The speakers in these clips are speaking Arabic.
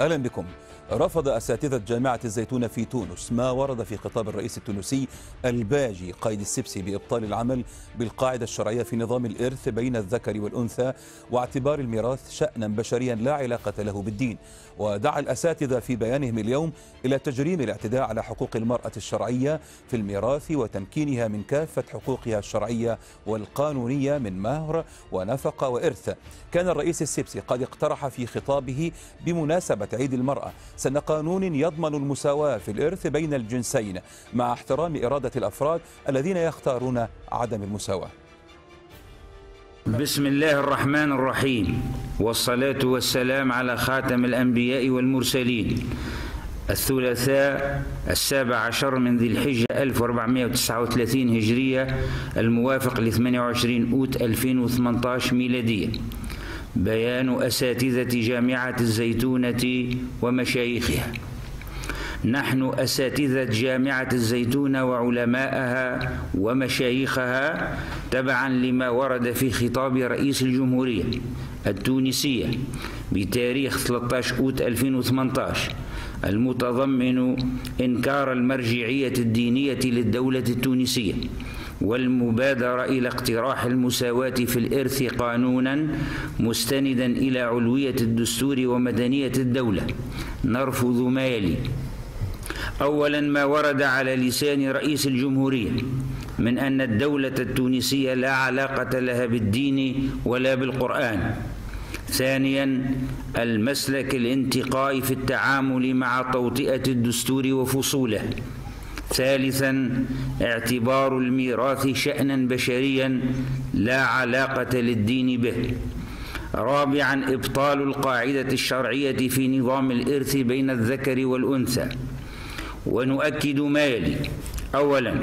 أهلا بكم رفض أساتذة جامعة الزيتون في تونس ما ورد في خطاب الرئيس التونسي الباجي قايد السبسي بإبطال العمل بالقاعدة الشرعية في نظام الإرث بين الذكر والأنثى واعتبار الميراث شأنا بشريا لا علاقة له بالدين ودعا الأساتذة في بيانهم اليوم إلى تجريم الاعتداء على حقوق المرأة الشرعية في الميراث وتمكينها من كافة حقوقها الشرعية والقانونية من مهر ونفقة وإرث كان الرئيس السبسي قد اقترح في خطابه بمناسبة عيد المرأة سن قانون يضمن المساواة في الإرث بين الجنسين مع احترام إرادة الأفراد الذين يختارون عدم المساواة بسم الله الرحمن الرحيم والصلاة والسلام على خاتم الأنبياء والمرسلين الثلاثاء السابع عشر من ذي الحجة 1439 هجرية الموافق ل 28 أوت 2018 ميلادية بيان أساتذة جامعة الزيتونة ومشايخها نحن أساتذة جامعة الزيتون وعلماءها ومشايخها تبعا لما ورد في خطاب رئيس الجمهورية التونسية بتاريخ 13 أوت 2018 المتضمن إنكار المرجعية الدينية للدولة التونسية والمبادرة إلى اقتراح المساواة في الإرث قانونا مستندا إلى علوية الدستور ومدنية الدولة نرفض ما يلي أولا ما ورد على لسان رئيس الجمهورية من أن الدولة التونسية لا علاقة لها بالدين ولا بالقرآن ثانيا المسلك الانتقائي في التعامل مع توطئة الدستور وفصوله ثالثا اعتبار الميراث شأنا بشريا لا علاقة للدين به رابعا إبطال القاعدة الشرعية في نظام الإرث بين الذكر والأنثى ونؤكد ما يلي أولا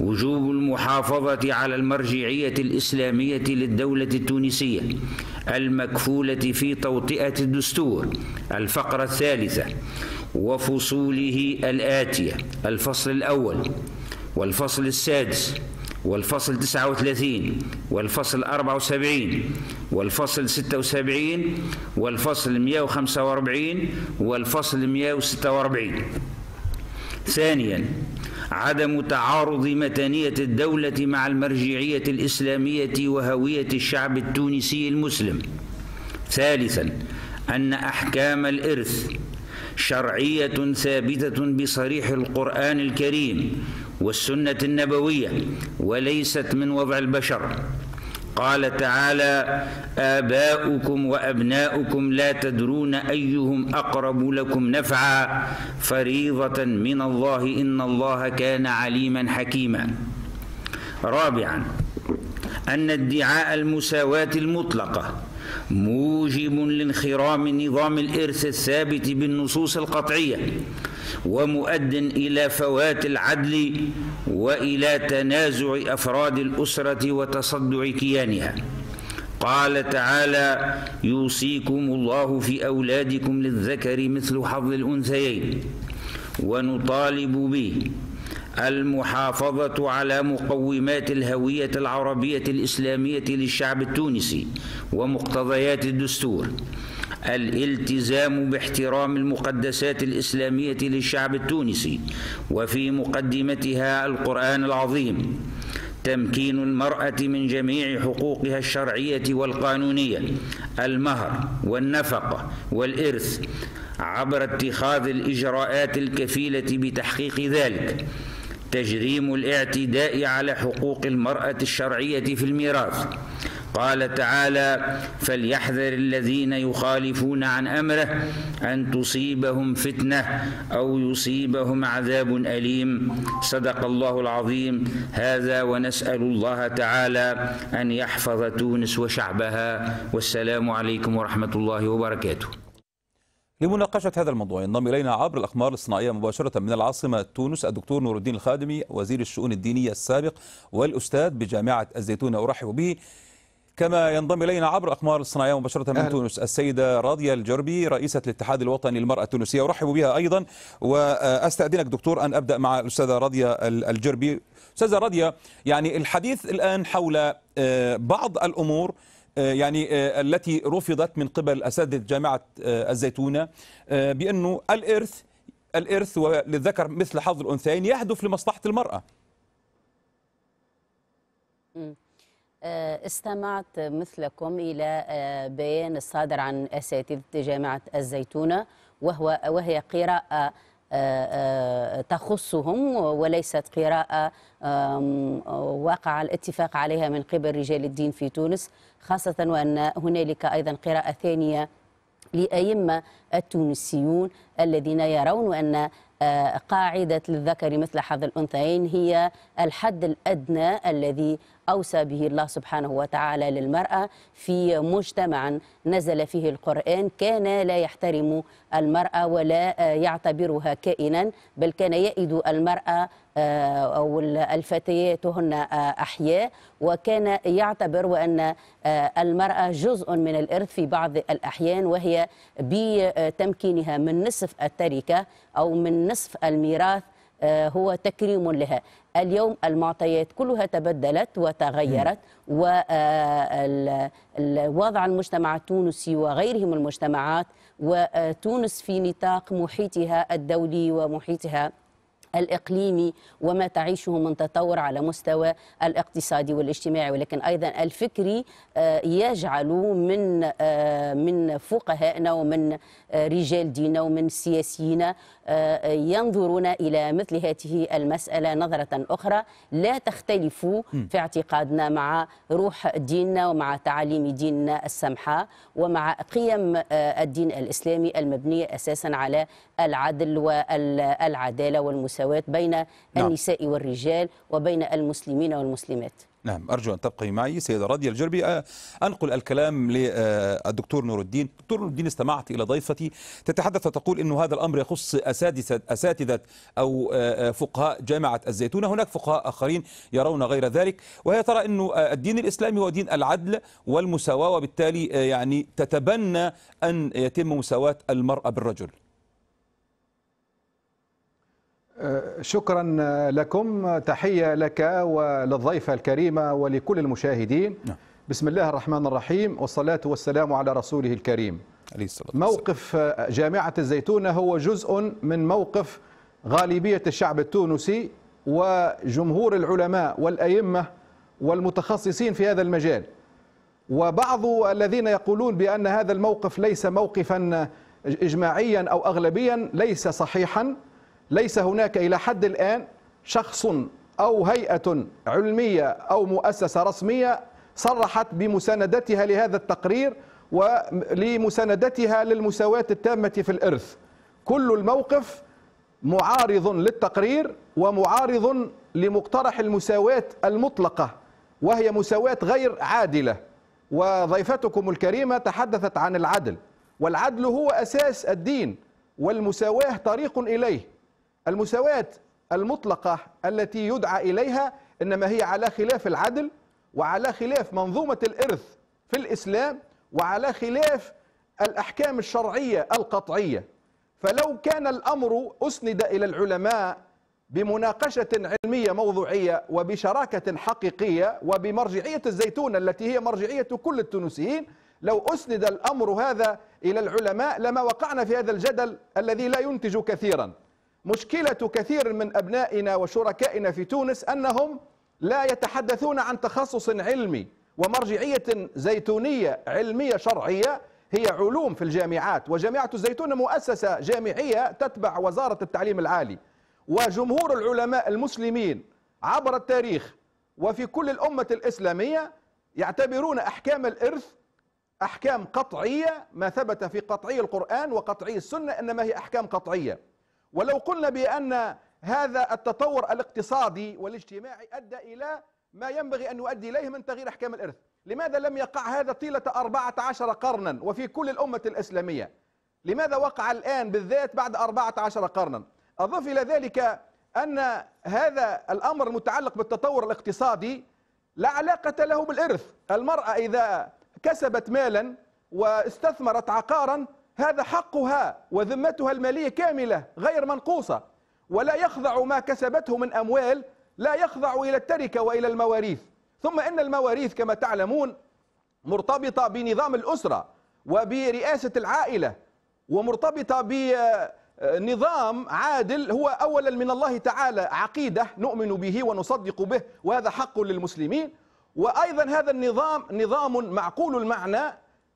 وجوب المحافظة على المرجعية الإسلامية للدولة التونسية المكفولة في توطئة الدستور الفقرة الثالثة وفصوله الآتية الفصل الأول والفصل السادس والفصل 39 والفصل 74 والفصل 76 والفصل 145 والفصل 146 ثانيا عدم تعارض متنية الدولة مع المرجعية الإسلامية وهوية الشعب التونسي المسلم ثالثا أن أحكام الإرث شرعية ثابتة بصريح القرآن الكريم والسنة النبوية وليست من وضع البشر قال تعالى آباؤكم وأبناؤكم لا تدرون أيهم أقرب لكم نفعا فريضة من الله إن الله كان عليما حكيما رابعا أن ادعاء المساواة المطلقة موجب لانخرام نظام الإرث الثابت بالنصوص القطعية ومؤد إلى فوات العدل وإلى تنازع أفراد الأسرة وتصدع كيانها قال تعالى يوصيكم الله في أولادكم للذكر مثل حظ الأنثيين ونطالب به المحافظة على مقومات الهوية العربية الإسلامية للشعب التونسي ومقتضيات الدستور الالتزام باحترام المقدسات الإسلامية للشعب التونسي وفي مقدمتها القرآن العظيم تمكين المرأة من جميع حقوقها الشرعية والقانونية المهر والنفقة والإرث عبر اتخاذ الإجراءات الكفيلة بتحقيق ذلك تجريم الاعتداء على حقوق المرأة الشرعية في الميراث قال تعالى فليحذر الذين يخالفون عن امره ان تصيبهم فتنه او يصيبهم عذاب اليم صدق الله العظيم هذا ونسال الله تعالى ان يحفظ تونس وشعبها والسلام عليكم ورحمه الله وبركاته لمناقشة هذا الموضوع ينضم إلينا عبر الأخبار الصناعية مباشرة من العاصمة تونس الدكتور نور الدين الخادمي وزير الشؤون الدينية السابق والأستاذ بجامعة الزيتونة أرحب به كما ينضم إلينا عبر الأقمار الصناعية مباشرة من أهل. تونس السيدة راضية الجربي رئيسة الاتحاد الوطني للمرأة التونسية أرحب بها أيضا وأستأذنك دكتور أن أبدأ مع الأستاذة راضية الجربي أستاذة راضية يعني الحديث الآن حول آه، بعض الأمور آه، يعني آه، التي رفضت من قبل أساتذة جامعة آه، الزيتونة بأنه الإرث الإرث وللذكر مثل حظ الأنثيين يهدف لمصلحة المرأة استمعت مثلكم إلى بيان الصادر عن أساتذة جامعة الزيتونة وهو وهي قراءة آه، آه، تخصهم وليست قراءة وقع الاتفاق عليها من قبل رجال الدين في تونس خاصة وأن هنالك أيضا قراءة ثانية لأئمة التونسيون الذين يرون أن آه، قاعدة للذكر مثل حظ الأنثيين هي الحد الأدنى الذي أوصى به الله سبحانه وتعالى للمرأة في مجتمع نزل فيه القرآن كان لا يحترم المرأة ولا يعتبرها كائنا بل كان يئد المرأة آه، أو الفتيات هن آه، أحياء وكان يعتبر وأن آه، المرأة جزء من الإرث في بعض الأحيان وهي بتمكينها من نصف التركة أو من نصف الميراث هو تكريم لها اليوم المعطيات كلها تبدلت وتغيرت ووضع آه، المجتمع التونسي وغيره من المجتمعات وتونس آه، في نطاق محيطها الدولي ومحيطها الإقليمي وما تعيشه من تطور على مستوى الاقتصادي والاجتماعي ولكن أيضا الفكري آه، يجعل من آه، من فقهائنا ومن آه، رجال ديننا ومن سياسيين ينظرون إلى مثل هذه المسألة نظرة أخرى لا تختلف في اعتقادنا مع روح ديننا ومع تعاليم ديننا السمحة ومع قيم الدين الإسلامي المبنية أساسا على العدل والعدالة والمساواة بين نعم. النساء والرجال وبين المسلمين والمسلمات نعم أرجو أن تبقي معي سيدة راضية الجربي أه، أنقل الكلام للدكتور أه، نور الدين دكتور نور الدين استمعت إلى ضيفتي تتحدث وتقول أن هذا الأمر يخص أساتذة, أساتذة أو أه، فقهاء جامعة الزيتون هناك فقهاء آخرين يرون غير ذلك وهي ترى أن الدين الإسلامي هو دين العدل والمساواة وبالتالي يعني تتبنى أن يتم مساواة المرأة بالرجل آه، شكرا لكم تحية لك وللضيفة الكريمة ولكل المشاهدين نعم. بسم الله الرحمن الرحيم والصلاة والسلام على رسوله الكريم موقف آه، جامعة الزيتونة هو جزء من موقف غالبية الشعب التونسي وجمهور العلماء والأئمة والمتخصصين في هذا المجال وبعض الذين يقولون بأن هذا الموقف ليس موقفا إجماعيا أو أغلبيا ليس صحيحا ليس هناك إلى حد الآن شخص أو هيئة علمية أو مؤسسة رسمية صرحت بمساندتها لهذا التقرير ولمساندتها للمساواة التامة في الإرث كل الموقف معارض للتقرير ومعارض لمقترح المساواة المطلقة وهي مساواة غير عادلة وضيفتكم الكريمة تحدثت عن العدل والعدل هو أساس الدين والمساواة طريق إليه المساواة المطلقة التي يدعى إليها إنما هي على خلاف العدل وعلى خلاف منظومة الإرث في الإسلام وعلى خلاف الأحكام الشرعية القطعية فلو كان الأمر أسند إلى العلماء بمناقشة علمية موضوعية وبشراكة حقيقية وبمرجعية الزيتون التي هي مرجعية كل التونسيين لو أسند الأمر هذا إلى العلماء لما وقعنا في هذا الجدل الذي لا ينتج كثيراً مشكلة كثير من أبنائنا وشركائنا في تونس أنهم لا يتحدثون عن تخصص علمي ومرجعية زيتونية علمية شرعية هي علوم في الجامعات وجامعة الزيتون مؤسسة جامعية تتبع وزارة التعليم العالي وجمهور العلماء المسلمين عبر التاريخ وفي كل الأمة الإسلامية يعتبرون أحكام الإرث أحكام قطعية ما ثبت في قطعي القرآن وقطعي السنة إنما هي أحكام قطعية ولو قلنا بأن هذا التطور الاقتصادي والاجتماعي أدى إلى ما ينبغي أن يؤدي إليه من تغيير أحكام الإرث لماذا لم يقع هذا طيلة 14 قرنا وفي كل الأمة الإسلامية لماذا وقع الآن بالذات بعد 14 قرنا أضف إلى ذلك أن هذا الأمر المتعلق بالتطور الاقتصادي لا علاقة له بالإرث المرأة إذا كسبت مالا واستثمرت عقارا هذا حقها وذمتها المالية كاملة غير منقوصة ولا يخضع ما كسبته من أموال لا يخضع إلى التركة وإلى المواريث ثم إن المواريث كما تعلمون مرتبطة بنظام الأسرة وبرئاسة العائلة ومرتبطة بنظام عادل هو أولا من الله تعالى عقيدة نؤمن به ونصدق به وهذا حق للمسلمين وأيضا هذا النظام نظام معقول المعنى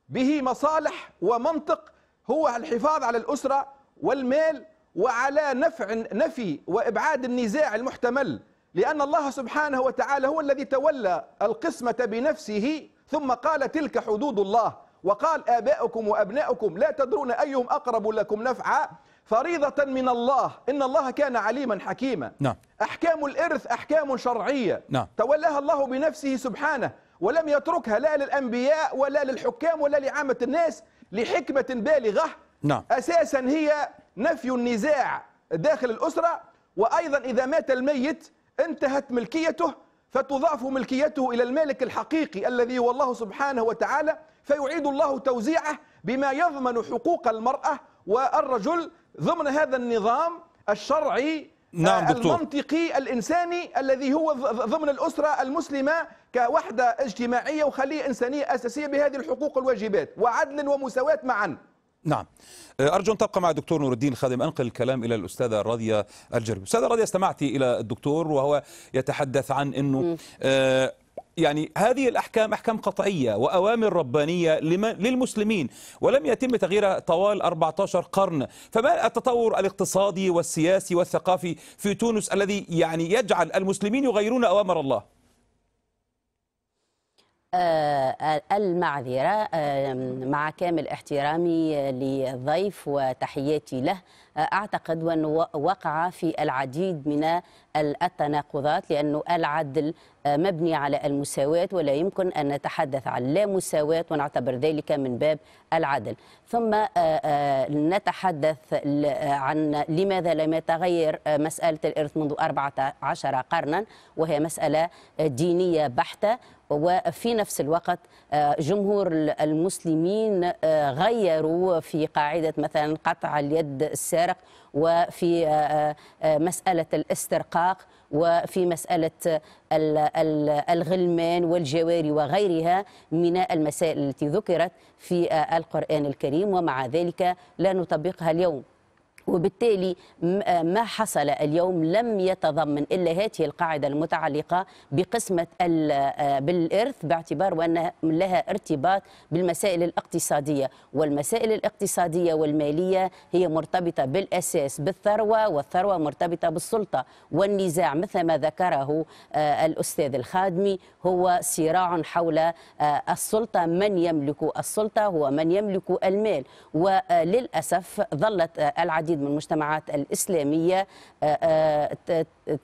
به مصالح ومنطق هو الحفاظ على الأسرة والمال وعلى نفع نفي وإبعاد النزاع المحتمل لأن الله سبحانه وتعالى هو الذي تولى القسمة بنفسه ثم قال تلك حدود الله وقال آباؤكم وأبناؤكم لا تدرون أيهم أقرب لكم نفعا فريضة من الله إن الله كان عليما حكيما نعم. أحكام الإرث أحكام شرعية نعم. تولاها الله بنفسه سبحانه ولم يتركها لا للأنبياء ولا للحكام ولا لعامة الناس لحكمة بالغة نعم. أساسا هي نفي النزاع داخل الأسرة وأيضا إذا مات الميت انتهت ملكيته فتضاف ملكيته إلى المالك الحقيقي الذي هو الله سبحانه وتعالى فيعيد الله توزيعه بما يضمن حقوق المرأة والرجل ضمن هذا النظام الشرعي نعم آه، دكتور المنطقي الإنساني الذي هو ضمن الأسرة المسلمة كوحدة اجتماعية وخلية إنسانية أساسية بهذه الحقوق والواجبات وعدل ومساواة معا نعم آه، أرجو أن تبقى مع الدكتور نور الدين الخادم أنقل الكلام إلى الأستاذة راضية الجربي أستاذة راضية استمعت إلى الدكتور وهو يتحدث عن أنه يعني هذه الأحكام أحكام قطعية وأوامر ربانية للمسلمين ولم يتم تغييرها طوال 14 قرن فما التطور الاقتصادي والسياسي والثقافي في تونس الذي يعني يجعل المسلمين يغيرون أوامر الله آه، المعذرة آه، مع كامل احترامي للضيف وتحياتي له آه، أعتقد أنه وقع في العديد من التناقضات لأنه العدل مبني على المساواة ولا يمكن أن نتحدث عن لا مساواة ونعتبر ذلك من باب العدل ثم نتحدث عن لماذا لم يتغير مسألة الإرث منذ 14 قرنا وهي مسألة دينية بحتة وفي نفس الوقت آه، جمهور المسلمين آه، غيروا في قاعدة مثلا قطع اليد السارق وفي آه، مسألة الاسترقاق وفي مسألة الغلمان والجواري وغيرها من المسائل التي ذكرت في القرآن الكريم ومع ذلك لا نطبقها اليوم وبالتالي آه، ما حصل اليوم لم يتضمن الا هذه القاعده المتعلقه بقسمه آه، بالارث باعتبار وان لها ارتباط بالمسائل الاقتصاديه والمسائل الاقتصاديه والماليه هي مرتبطه بالاساس بالثروه والثروه مرتبطه بالسلطه والنزاع مثل ما ذكره آه، الاستاذ الخادمي هو صراع حول السلطه من يملك السلطه هو من يملك المال وللاسف ظلت العديد العديد من المجتمعات الإسلامية آه،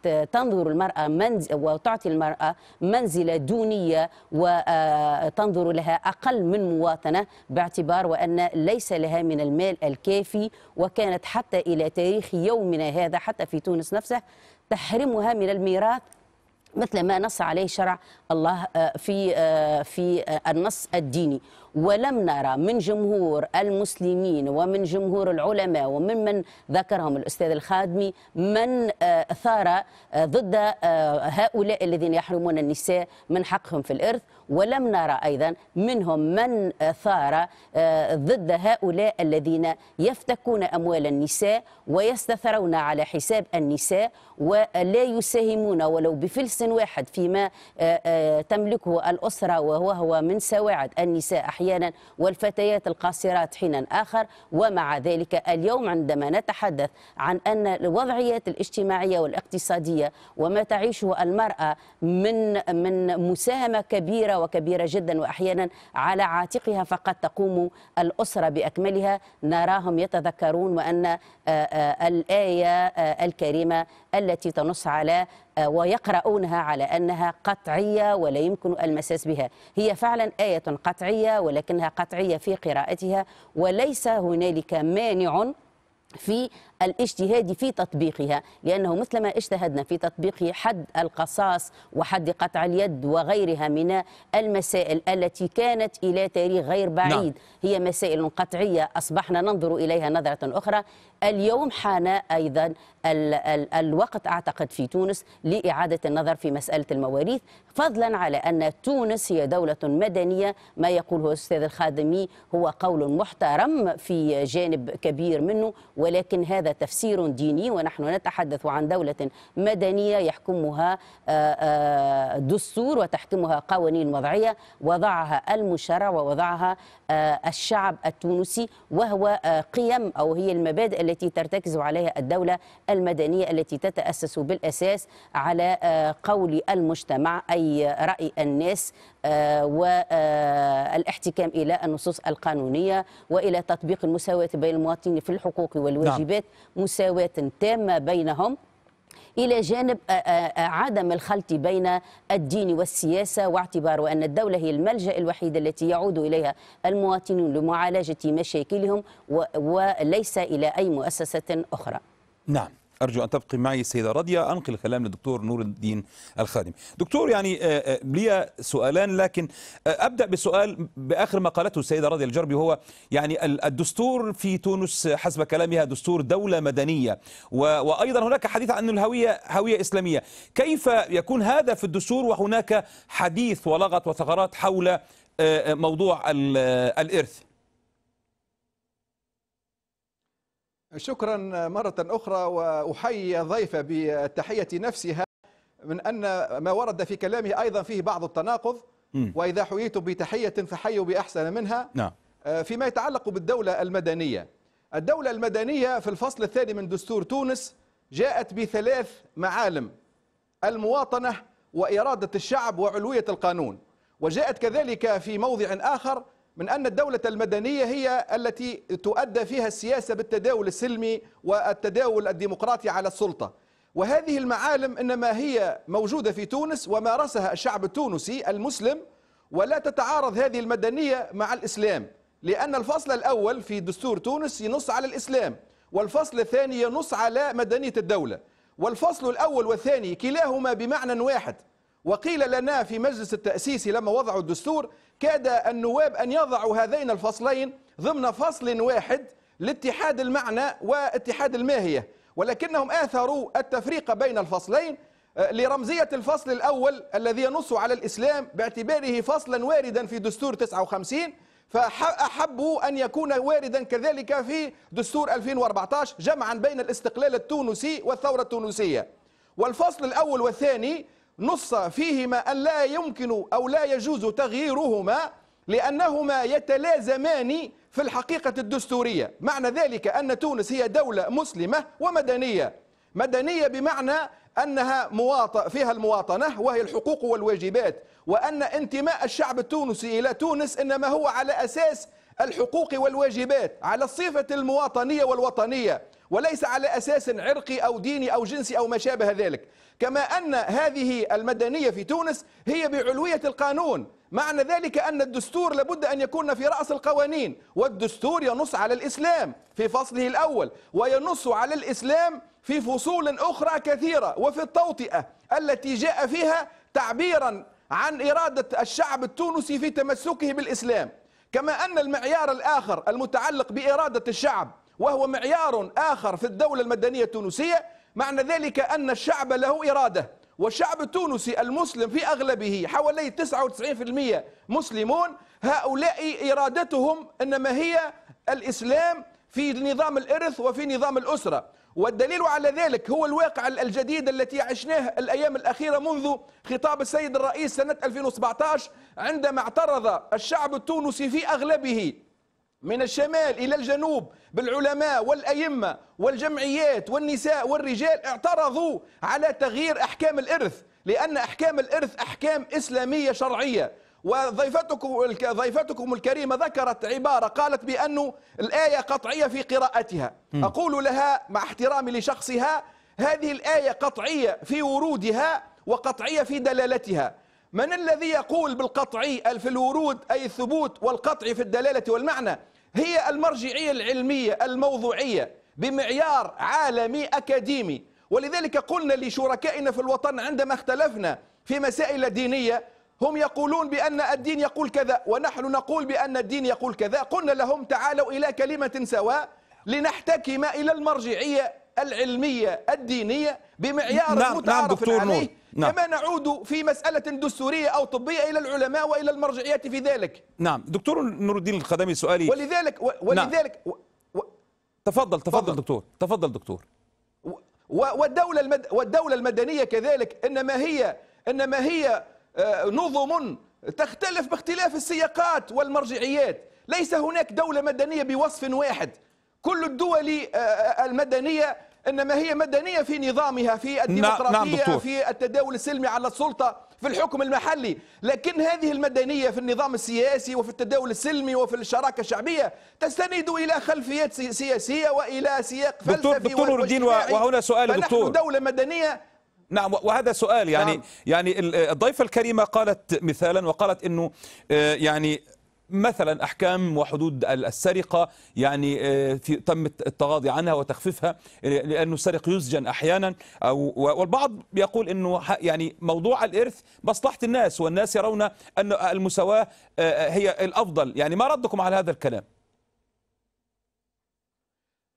آه، تنظر المرأة وتعطي المرأة منزلة دونية وتنظر آه، لها أقل من مواطنة باعتبار وأن ليس لها من المال الكافي وكانت حتى إلى تاريخ يومنا هذا حتى في تونس نفسه تحرمها من الميراث مثل ما نص عليه شرع الله في في النص الديني ولم نرى من جمهور المسلمين ومن جمهور العلماء ومن من ذكرهم الأستاذ الخادمي من آه، ثار آه، ضد آه، هؤلاء الذين يحرمون النساء من حقهم في الإرث ولم نرى أيضا منهم من ثار ضد هؤلاء الذين يفتكون أموال النساء ويستثرون على حساب النساء ولا يساهمون ولو بفلس واحد فيما تملكه الأسرة وهو من سواعد النساء أحيانا أحيانا والفتيات القاصرات حينا آخر ومع ذلك اليوم عندما نتحدث عن أن الوضعيات الاجتماعية والاقتصادية وما تعيشه المرأة من من مساهمة كبيرة وكبيرة جدا وأحيانا على عاتقها فقد تقوم الأسرة بأكملها نراهم يتذكرون وأن آه، آه، الآية آه، الكريمة التي تنص على آه، ويقرؤونها على أنها قطعية ولا يمكن المساس بها هي فعلا آية قطعية ولكنها قطعية في قراءتها وليس هنالك مانع في الاجتهاد في تطبيقها لأنه مثلما اجتهدنا في تطبيق حد القصاص وحد قطع اليد وغيرها من المسائل التي كانت إلى تاريخ غير نعم. بعيد نعم. هي مسائل قطعية أصبحنا ننظر إليها نظرة أخرى اليوم حان أيضا ال ال الوقت أعتقد في تونس لإعادة النظر في مسألة المواريث فضلا على أن تونس هي دولة مدنية ما يقوله الأستاذ الخادمي هو قول محترم في جانب كبير منه ولكن هذا تفسير ديني ونحن نتحدث عن دولة مدنية يحكمها آه، آه، دستور وتحكمها قوانين وضعية وضعها المشرع ووضعها آه، الشعب التونسي وهو قيم أو هي المبادئ التي ترتكز عليها الدولة المدنية التي تتأسس بالأساس على قول المجتمع أي رأي الناس آه، والاحتكام إلى النصوص القانونية وإلى تطبيق المساواة بين المواطنين في الحقوق والواجبات نعم. مساواة تامة بينهم الى جانب آه، آه، عدم الخلط بين الدين والسياسه واعتبار ان الدوله هي الملجا الوحيد التي يعود اليها المواطنون لمعالجه مشاكلهم وليس الى اي مؤسسه اخرى. نعم. أرجو أن تبقي معي السيدة راضية أنقل الكلام للدكتور نور الدين الخادم دكتور يعني آه، آه، لي سؤالان لكن آه، أبدأ بسؤال بآخر ما قالته السيدة راضية الجربي هو يعني الدستور في تونس حسب كلامها دستور دولة مدنية وأيضا هناك حديث عن الهوية هوية إسلامية كيف يكون هذا في الدستور وهناك حديث ولغط وثغرات حول موضوع الإرث شكرا مرة أخرى وأحيي ضيفة بالتحية نفسها من أن ما ورد في كلامه أيضا فيه بعض التناقض وإذا حييتم بتحية فحيوا بأحسن منها نعم. آه، فيما يتعلق بالدولة المدنية الدولة المدنية في الفصل الثاني من دستور تونس جاءت بثلاث معالم المواطنة وإرادة الشعب وعلوية القانون وجاءت كذلك في موضع آخر من أن الدولة المدنية هي التي تؤدى فيها السياسة بالتداول السلمي والتداول الديمقراطي على السلطة وهذه المعالم إنما هي موجودة في تونس ومارسها الشعب التونسي المسلم ولا تتعارض هذه المدنية مع الإسلام لأن الفصل الأول في دستور تونس ينص على الإسلام والفصل الثاني ينص على مدنية الدولة والفصل الأول والثاني كلاهما بمعنى واحد وقيل لنا في مجلس التأسيس لما وضعوا الدستور كاد النواب أن يضعوا هذين الفصلين ضمن فصل واحد لاتحاد المعنى واتحاد الماهية ولكنهم آثروا التفريق بين الفصلين آه، لرمزية الفصل الأول الذي ينص على الإسلام باعتباره فصلا واردا في دستور 59 فأحبوا أن يكون واردا كذلك في دستور 2014 جمعا بين الاستقلال التونسي والثورة التونسية والفصل الأول والثاني نص فيهما أن لا يمكن أو لا يجوز تغييرهما لأنهما يتلازمان في الحقيقة الدستورية معنى ذلك أن تونس هي دولة مسلمة ومدنية مدنية بمعنى أنها مواطن فيها المواطنة وهي الحقوق والواجبات وأن انتماء الشعب التونسي إلى تونس إنما هو على أساس الحقوق والواجبات على الصفة المواطنية والوطنية وليس على أساس عرقي أو ديني أو جنسي أو ما شابه ذلك كما أن هذه المدنية في تونس هي بعلوية القانون معنى ذلك أن الدستور لابد أن يكون في رأس القوانين والدستور ينص على الإسلام في فصله الأول وينص على الإسلام في فصول أخرى كثيرة وفي التوطئة التي جاء فيها تعبيرا عن إرادة الشعب التونسي في تمسكه بالإسلام كما أن المعيار الآخر المتعلق بإرادة الشعب وهو معيار آخر في الدولة المدنية التونسية معنى ذلك أن الشعب له إرادة والشعب التونسي المسلم في أغلبه حوالي 99% مسلمون هؤلاء إرادتهم إنما هي الإسلام في نظام الإرث وفي نظام الأسرة والدليل على ذلك هو الواقع الجديد التي عشناه الأيام الأخيرة منذ خطاب السيد الرئيس سنة 2017 عندما اعترض الشعب التونسي في أغلبه من الشمال إلى الجنوب بالعلماء والأئمة والجمعيات والنساء والرجال اعترضوا على تغيير أحكام الإرث لأن أحكام الإرث أحكام إسلامية شرعية وضيفتكم ضيفتكم الكريمه ذكرت عباره قالت بانه الايه قطعيه في قراءتها اقول لها مع احترامي لشخصها هذه الايه قطعيه في ورودها وقطعيه في دلالتها من الذي يقول بالقطعي في الورود أي الثبوت والقطع في الدلالة والمعنى هي المرجعية العلمية الموضوعية بمعيار عالمي أكاديمي ولذلك قلنا لشركائنا في الوطن عندما اختلفنا في مسائل دينية هم يقولون بأن الدين يقول كذا ونحن نقول بأن الدين يقول كذا قلنا لهم تعالوا إلى كلمة سواء لنحتكم إلى المرجعية العلمية الدينية بمعيار نعم, نعم متعارف نعم دكتور عليه نعم. كما نعود في مسألة دستورية أو طبية إلى العلماء وإلى المرجعيات في ذلك نعم دكتور نور الدين الخدمي سؤالي ولذلك و... نعم. ولذلك نعم. و... تفضل تفضل فضل. دكتور تفضل دكتور و... والدولة المد... والدولة المدنية كذلك إنما هي إنما هي آه، نظم تختلف باختلاف السياقات والمرجعيات ليس هناك دولة مدنية بوصف واحد كل الدول آه، آه، المدنية انما هي مدنيه في نظامها في نعم، نعم، الديمقراطيه نعم في التداول السلمي على السلطه في الحكم المحلي لكن هذه المدنيه في النظام السياسي وفي التداول السلمي وفي الشراكه الشعبيه تستند الى خلفيات سياسيه والى سياق دكتور فلسفي دكتور دكتور الدين وهنا سؤال دكتور دوله مدنيه نعم وهذا سؤال يعني نعم. يعني الضيفة الكريمة قالت مثالا وقالت انه آه، يعني مثلا احكام وحدود السرقه يعني آه، في تم التغاضي عنها وتخفيفها لانه السرق يسجن احيانا او والبعض يقول انه يعني موضوع الارث مصلحه الناس والناس يرون ان المساواه آه، آه، هي الافضل يعني ما ردكم على هذا الكلام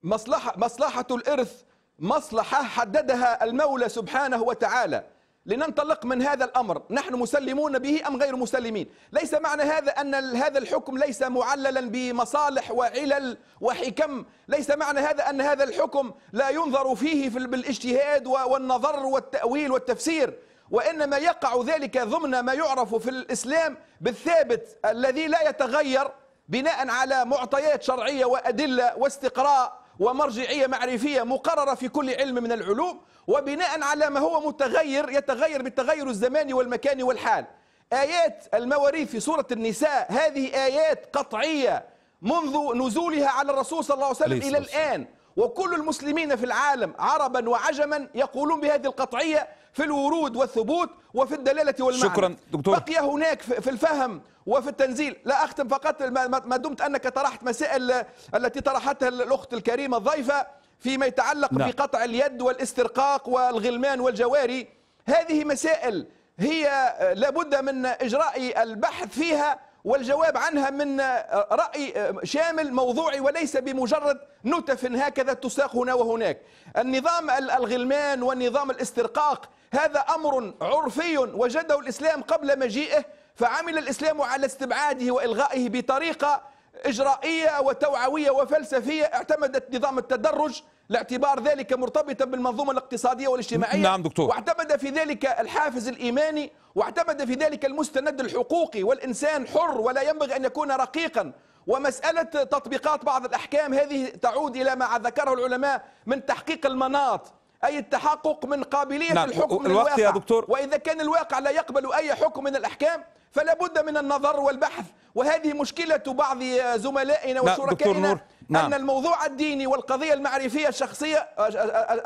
مصلحه مصلحه الارث مصلحه حددها المولى سبحانه وتعالى لننطلق من هذا الأمر نحن مسلمون به أم غير مسلمين ليس معنى هذا أن هذا الحكم ليس معللا بمصالح وعلل وحكم ليس معنى هذا أن هذا الحكم لا ينظر فيه في بالاجتهاد والنظر والتأويل والتفسير وإنما يقع ذلك ضمن ما يعرف في الإسلام بالثابت الذي لا يتغير بناء على معطيات شرعية وأدلة واستقراء ومرجعية معرفية مقررة في كل علم من العلوم وبناء على ما هو متغير يتغير بالتغير الزماني والمكان والحال آيات المواريث في سورة النساء هذه آيات قطعية منذ نزولها على الرسول صلى الله عليه وسلم إلى الآن وكل المسلمين في العالم عربا وعجما يقولون بهذه القطعية في الورود والثبوت وفي الدلالة والمعنى شكرا دكتور بقي هناك في الفهم وفي التنزيل لا أختم فقط ما دمت أنك طرحت مسائل التي طرحتها الأخت الكريمة الضيفة فيما يتعلق نعم. بقطع اليد والاسترقاق والغلمان والجواري هذه مسائل هي لابد من إجراء البحث فيها والجواب عنها من رأي شامل موضوعي وليس بمجرد نتف هكذا تساق هنا وهناك النظام الغلمان ونظام الاسترقاق هذا أمر عرفي وجده الإسلام قبل مجيئه فعمل الإسلام على استبعاده وإلغائه بطريقة إجرائية وتوعوية وفلسفية اعتمدت نظام التدرج لاعتبار ذلك مرتبطا بالمنظومة الاقتصادية والاجتماعية نعم دكتور واعتمد في ذلك الحافز الإيماني واعتمد في ذلك المستند الحقوقي والإنسان حر ولا ينبغي أن يكون رقيقا ومسألة تطبيقات بعض الأحكام هذه تعود إلى ما ذكره العلماء من تحقيق المناط أي التحقق من قابلية نعم. الحكم الوقت يا دكتور وإذا كان الواقع لا يقبل أي حكم من الأحكام فلا بد من النظر والبحث وهذه مشكلة بعض زملائنا نعم، وشركائنا نعم. أن الموضوع الديني والقضية المعرفية الشخصية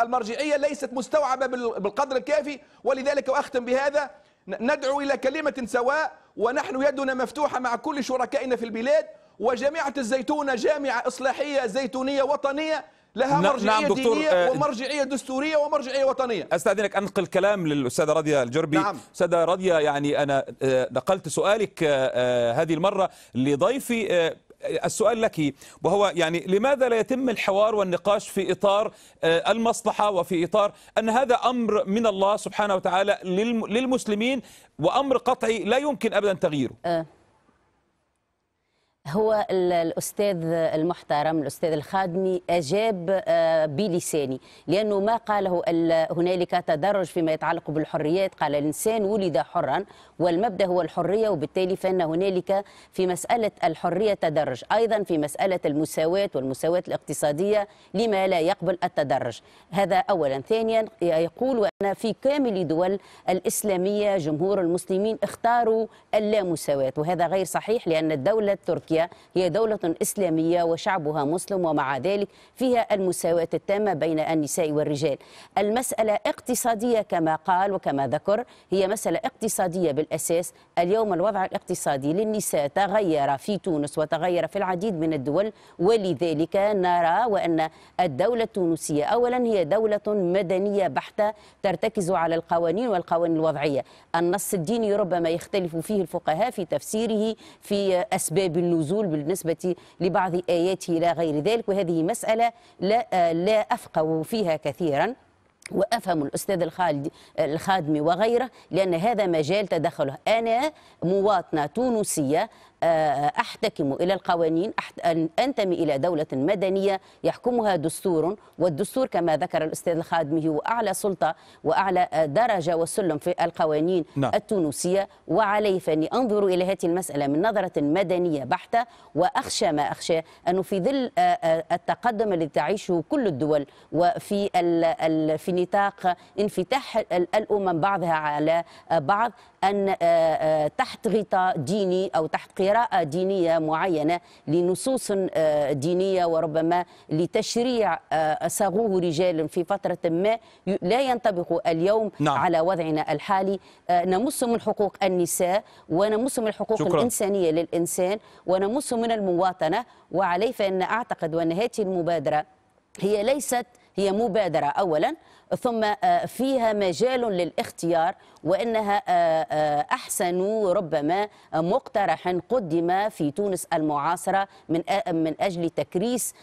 المرجعية ليست مستوعبة بالقدر الكافي ولذلك وأختم بهذا ندعو إلى كلمة سواء ونحن يدنا مفتوحة مع كل شركائنا في البلاد وجامعة الزيتونة جامعة إصلاحية زيتونية وطنية لها مرجعيه نعم دكتور دينيه آه، ومرجعيه دستوريه ومرجعيه وطنيه استاذنك انقل كلام للاستاذه راضيه الجربي نعم. استاذه راضيه يعني انا آه، نقلت سؤالك آه، هذه المره لضيفي السؤال لك وهو يعني لماذا لا يتم الحوار والنقاش في اطار المصلحه وفي اطار ان هذا امر من الله سبحانه وتعالى للمسلمين وامر قطعي لا يمكن ابدا تغييره. أه. هو الأستاذ المحترم الأستاذ الخادمي أجاب آه، بلساني لأنه ما قاله هنالك تدرج فيما يتعلق بالحريات قال الإنسان ولد حرا والمبدأ هو الحرية وبالتالي فإن هنالك في مسألة الحرية تدرج أيضا في مسألة المساواة والمساواة الاقتصادية لما لا يقبل التدرج هذا أولا ثانيا يقول أن في كامل دول الإسلامية جمهور المسلمين اختاروا اللامساواة وهذا غير صحيح لأن الدولة التركية تركيا هي دولة إسلامية وشعبها مسلم ومع ذلك فيها المساواة التامة بين النساء والرجال المسألة اقتصادية كما قال وكما ذكر هي مسألة اقتصادية بالأساس اليوم الوضع الاقتصادي للنساء تغير في تونس وتغير في العديد من الدول ولذلك نرى وأن الدولة التونسية أولا هي دولة مدنية بحتة ترتكز على القوانين والقوانين الوضعية النص الديني ربما يختلف فيه الفقهاء في تفسيره في أسباب النزول النزول بالنسبة لبعض آياته إلى غير ذلك وهذه مسألة لا, لا أفقه فيها كثيرا وافهم الاستاذ الخالد الخادمي وغيره لان هذا مجال تدخله انا مواطنه تونسيه أحتكم إلى القوانين أن أنتمي إلى دولة مدنية يحكمها دستور والدستور كما ذكر الأستاذ الخادمي هو أعلى سلطة وأعلى درجة وسلم في القوانين نعم. التونسية وعليه فأني أنظر إلى هذه المسألة من نظرة مدنية بحتة وأخشى ما أخشى أنه في ظل التقدم الذي تعيشه كل الدول وفي في نطاق انفتاح الأمم بعضها على بعض أن تحت غطاء ديني أو تحت قراءة دينية معينة لنصوص آه، دينية وربما لتشريع آه، صاغوه رجال في فترة ما لا ينطبق اليوم نعم. على وضعنا الحالي آه، نمس من حقوق النساء ونمس من الحقوق شكرا. الإنسانية للإنسان ونمس من المواطنة وعليه فإن أعتقد وأن هذه المبادرة هي ليست هي مبادرة أولا ثم آه، فيها مجال للاختيار وانها آه، آه، احسن ربما مقترح قدم في تونس المعاصره من من اجل تكريس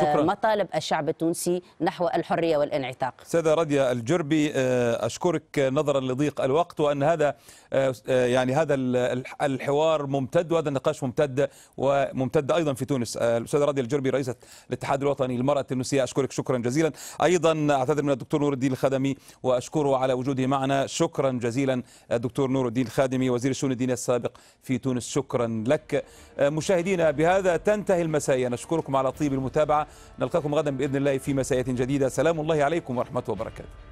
شكرا. مطالب الشعب التونسي نحو الحريه والانعتاق. سيده راديا الجربي اشكرك نظرا لضيق الوقت وان هذا يعني هذا الحوار ممتد وهذا النقاش ممتد وممتد ايضا في تونس الاستاذه راديا الجربي رئيسه الاتحاد الوطني للمراه التونسيه اشكرك شكرا جزيلا ايضا اعتذر من الدكتور نور الدين الخدمي واشكره على وجوده معنا شكرا جزيلا الدكتور نور الدين الخادمي وزير الشؤون الدينيه السابق في تونس شكرا لك آه، مشاهدينا بهذا تنتهي المسائيه نشكركم على طيب المتابعه نلقاكم غدا باذن الله في مسائيه جديده سلام الله عليكم ورحمه وبركاته